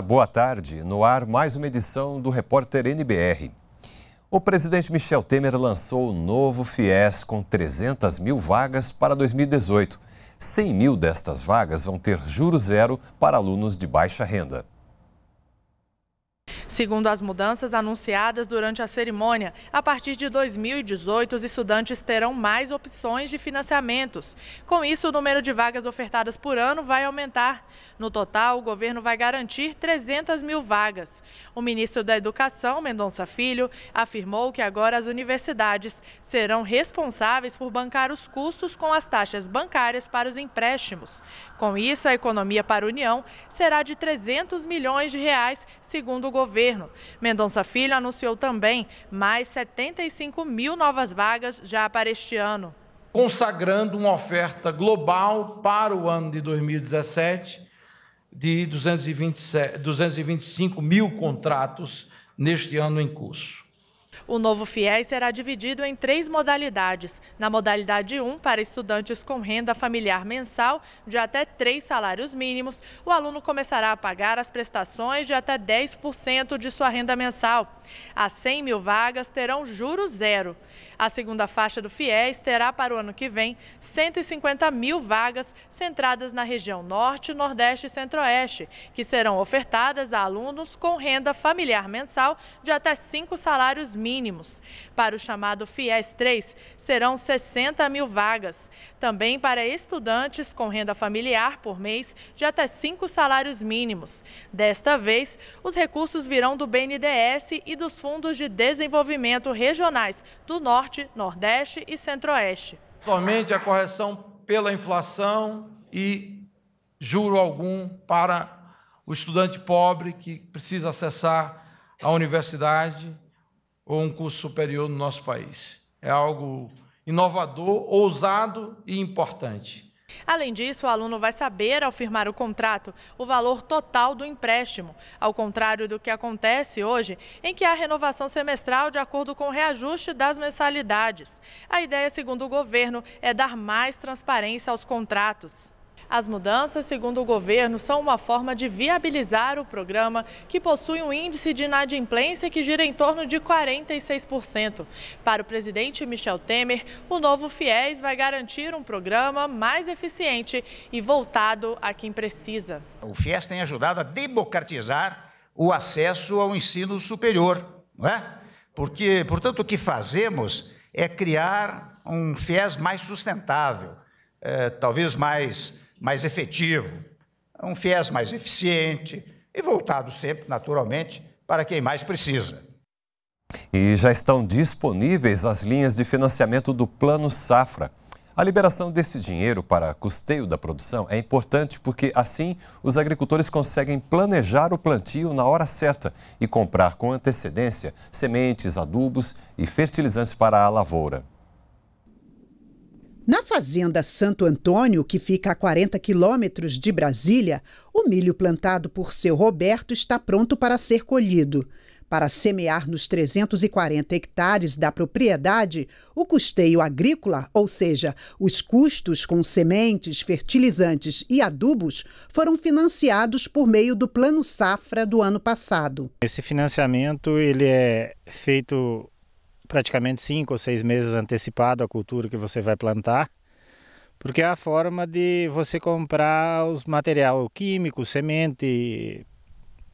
boa tarde. No ar, mais uma edição do Repórter NBR. O presidente Michel Temer lançou o novo FIES com 300 mil vagas para 2018. 100 mil destas vagas vão ter juro zero para alunos de baixa renda. Segundo as mudanças anunciadas durante a cerimônia, a partir de 2018 os estudantes terão mais opções de financiamentos. Com isso, o número de vagas ofertadas por ano vai aumentar. No total, o governo vai garantir 300 mil vagas. O ministro da Educação, Mendonça Filho, afirmou que agora as universidades serão responsáveis por bancar os custos com as taxas bancárias para os empréstimos. Com isso, a economia para a União será de 300 milhões de reais, segundo o governo. Mendonça Filho anunciou também mais 75 mil novas vagas já para este ano. Consagrando uma oferta global para o ano de 2017 de 227, 225 mil contratos neste ano em curso. O novo FIES será dividido em três modalidades. Na modalidade 1, para estudantes com renda familiar mensal de até três salários mínimos, o aluno começará a pagar as prestações de até 10% de sua renda mensal. As 100 mil vagas terão juros zero. A segunda faixa do FIES terá para o ano que vem 150 mil vagas centradas na região Norte, Nordeste e Centro-Oeste, que serão ofertadas a alunos com renda familiar mensal de até cinco salários mínimos mínimos. Para o chamado FIES 3, serão 60 mil vagas. Também para estudantes com renda familiar por mês de até cinco salários mínimos. Desta vez, os recursos virão do BNDES e dos Fundos de Desenvolvimento Regionais do Norte, Nordeste e Centro-Oeste. Somente a correção pela inflação e juro algum para o estudante pobre que precisa acessar a universidade ou um curso superior no nosso país. É algo inovador, ousado e importante. Além disso, o aluno vai saber, ao firmar o contrato, o valor total do empréstimo, ao contrário do que acontece hoje, em que há renovação semestral de acordo com o reajuste das mensalidades. A ideia, segundo o governo, é dar mais transparência aos contratos. As mudanças, segundo o governo, são uma forma de viabilizar o programa, que possui um índice de inadimplência que gira em torno de 46%. Para o presidente Michel Temer, o novo FIES vai garantir um programa mais eficiente e voltado a quem precisa. O FIES tem ajudado a democratizar o acesso ao ensino superior, não é? Porque, portanto, o que fazemos é criar um FIES mais sustentável, é, talvez mais mais efetivo, um FIES mais eficiente e voltado sempre, naturalmente, para quem mais precisa. E já estão disponíveis as linhas de financiamento do Plano Safra. A liberação desse dinheiro para custeio da produção é importante porque, assim, os agricultores conseguem planejar o plantio na hora certa e comprar com antecedência sementes, adubos e fertilizantes para a lavoura. Na fazenda Santo Antônio, que fica a 40 quilômetros de Brasília, o milho plantado por seu Roberto está pronto para ser colhido. Para semear nos 340 hectares da propriedade, o custeio agrícola, ou seja, os custos com sementes, fertilizantes e adubos, foram financiados por meio do Plano Safra do ano passado. Esse financiamento ele é feito praticamente cinco ou seis meses antecipado a cultura que você vai plantar, porque é a forma de você comprar os material químico, semente,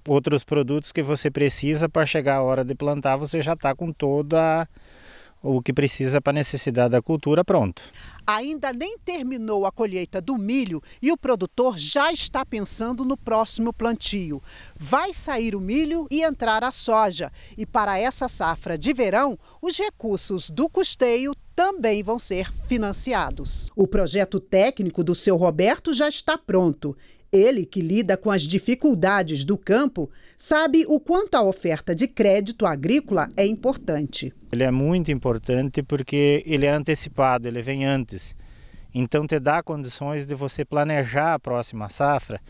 outros produtos que você precisa para chegar a hora de plantar, você já está com toda a o que precisa para a necessidade da cultura pronto. Ainda nem terminou a colheita do milho e o produtor já está pensando no próximo plantio. Vai sair o milho e entrar a soja. E para essa safra de verão, os recursos do custeio também vão ser financiados. O projeto técnico do seu Roberto já está pronto ele, que lida com as dificuldades do campo, sabe o quanto a oferta de crédito agrícola é importante. Ele é muito importante porque ele é antecipado, ele vem antes. Então te dá condições de você planejar a próxima safra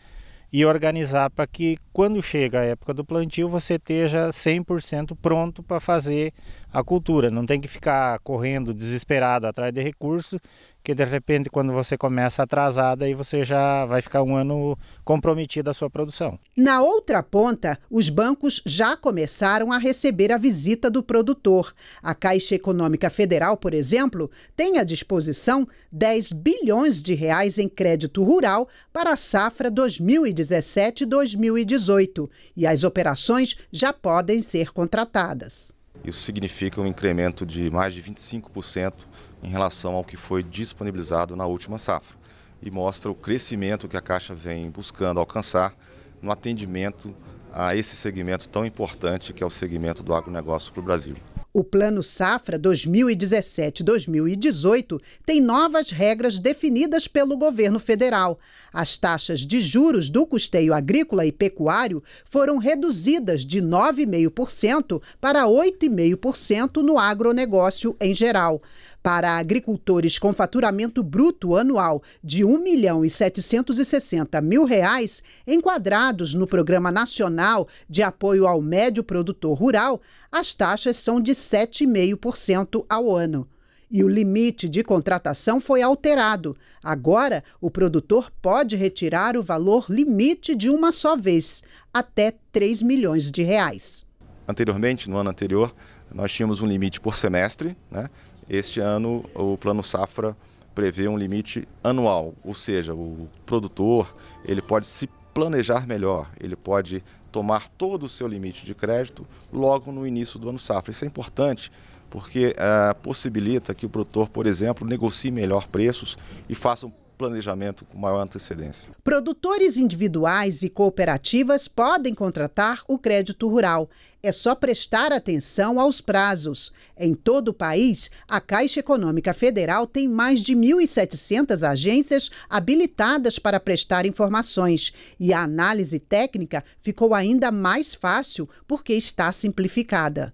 e organizar para que quando chega a época do plantio você esteja 100% pronto para fazer a cultura, não tem que ficar correndo desesperado atrás de recursos que de repente quando você começa atrasada aí você já vai ficar um ano comprometido a sua produção. Na outra ponta, os bancos já começaram a receber a visita do produtor. A Caixa Econômica Federal, por exemplo, tem à disposição 10 bilhões de reais em crédito rural para a safra 2017-2018 e as operações já podem ser contratadas. Isso significa um incremento de mais de 25% em relação ao que foi disponibilizado na última safra e mostra o crescimento que a Caixa vem buscando alcançar no atendimento a esse segmento tão importante que é o segmento do agronegócio para o Brasil. O Plano Safra 2017-2018 tem novas regras definidas pelo governo federal. As taxas de juros do custeio agrícola e pecuário foram reduzidas de 9,5% para 8,5% no agronegócio em geral. Para agricultores com faturamento bruto anual de 1 milhão e 760 mil reais, enquadrados no Programa Nacional de Apoio ao Médio Produtor Rural, as taxas são de 7,5% ao ano e o limite de contratação foi alterado. Agora, o produtor pode retirar o valor limite de uma só vez, até 3 milhões de reais. Anteriormente, no ano anterior, nós tínhamos um limite por semestre, né? Este ano, o Plano Safra prevê um limite anual, ou seja, o produtor ele pode se planejar melhor, ele pode tomar todo o seu limite de crédito logo no início do ano safra. Isso é importante porque eh, possibilita que o produtor, por exemplo, negocie melhor preços e faça um planejamento com maior antecedência. Produtores individuais e cooperativas podem contratar o crédito rural. É só prestar atenção aos prazos. Em todo o país, a Caixa Econômica Federal tem mais de 1.700 agências habilitadas para prestar informações. E a análise técnica ficou ainda mais fácil porque está simplificada.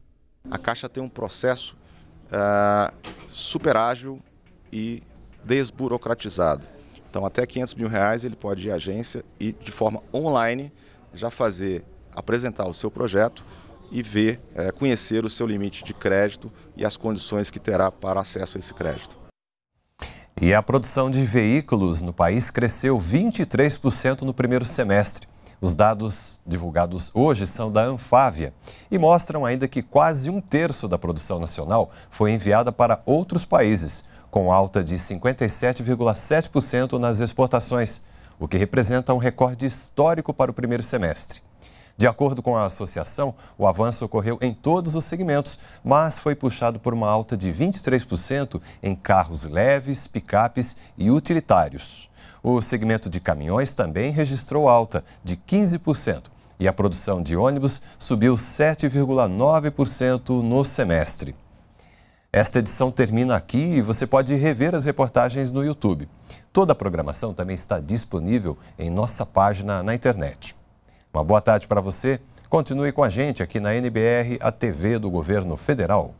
A Caixa tem um processo uh, ah, super ágil e desburocratizado. Então, até 500 mil reais ele pode ir à agência e, de forma online, já fazer, apresentar o seu projeto e ver, é, conhecer o seu limite de crédito e as condições que terá para acesso a esse crédito. E a produção de veículos no país cresceu 23% no primeiro semestre. Os dados divulgados hoje são da Anfávia e mostram ainda que quase um terço da produção nacional foi enviada para outros países, com alta de 57,7% nas exportações, o que representa um recorde histórico para o primeiro semestre. De acordo com a associação, o avanço ocorreu em todos os segmentos, mas foi puxado por uma alta de 23% em carros leves, picapes e utilitários. O segmento de caminhões também registrou alta de 15% e a produção de ônibus subiu 7,9% no semestre. Esta edição termina aqui e você pode rever as reportagens no YouTube. Toda a programação também está disponível em nossa página na internet. Uma boa tarde para você. Continue com a gente aqui na NBR, a TV do Governo Federal.